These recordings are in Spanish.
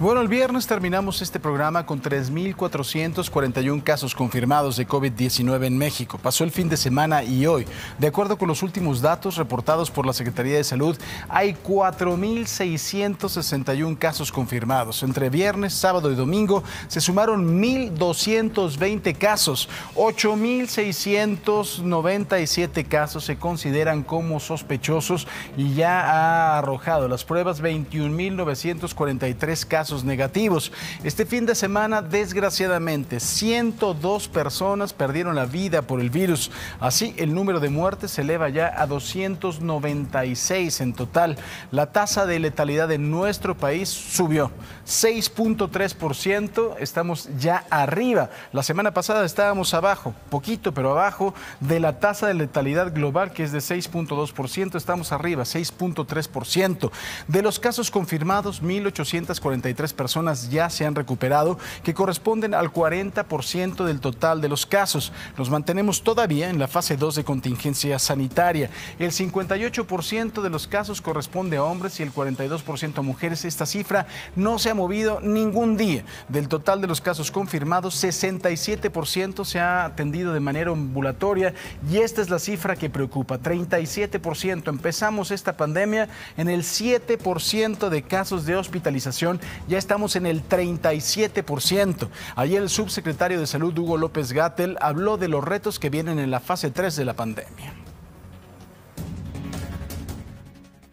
Bueno, el viernes terminamos este programa con 3.441 casos confirmados de COVID-19 en México. Pasó el fin de semana y hoy, de acuerdo con los últimos datos reportados por la Secretaría de Salud, hay 4.661 casos confirmados. Entre viernes, sábado y domingo se sumaron 1.220 casos. 8.697 casos se consideran como sospechosos y ya ha arrojado las pruebas 21.943 casos negativos. Este fin de semana, desgraciadamente, 102 personas perdieron la vida por el virus. Así, el número de muertes se eleva ya a 296 en total. La tasa de letalidad en nuestro país subió 6.3%. Estamos ya arriba. La semana pasada estábamos abajo, poquito, pero abajo de la tasa de letalidad global, que es de 6.2%. Estamos arriba, 6.3%. De los casos confirmados, 1.843 tres personas ya se han recuperado, que corresponden al 40% del total de los casos. Nos mantenemos todavía en la fase 2 de contingencia sanitaria. El 58% de los casos corresponde a hombres y el 42% a mujeres. Esta cifra no se ha movido ningún día. Del total de los casos confirmados, 67% se ha atendido de manera ambulatoria y esta es la cifra que preocupa, 37%. Empezamos esta pandemia en el 7% de casos de hospitalización ya estamos en el 37%. Ayer el subsecretario de Salud, Hugo López Gatel, habló de los retos que vienen en la fase 3 de la pandemia.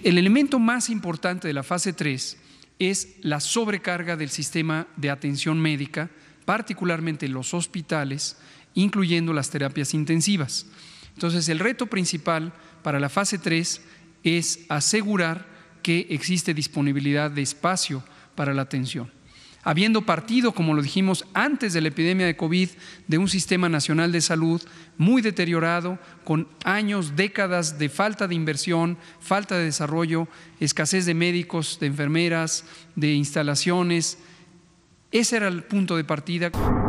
El elemento más importante de la fase 3 es la sobrecarga del sistema de atención médica, particularmente en los hospitales, incluyendo las terapias intensivas. Entonces, el reto principal para la fase 3 es asegurar que existe disponibilidad de espacio para la atención. Habiendo partido, como lo dijimos antes de la epidemia de COVID, de un sistema nacional de salud muy deteriorado, con años, décadas de falta de inversión, falta de desarrollo, escasez de médicos, de enfermeras, de instalaciones, ese era el punto de partida.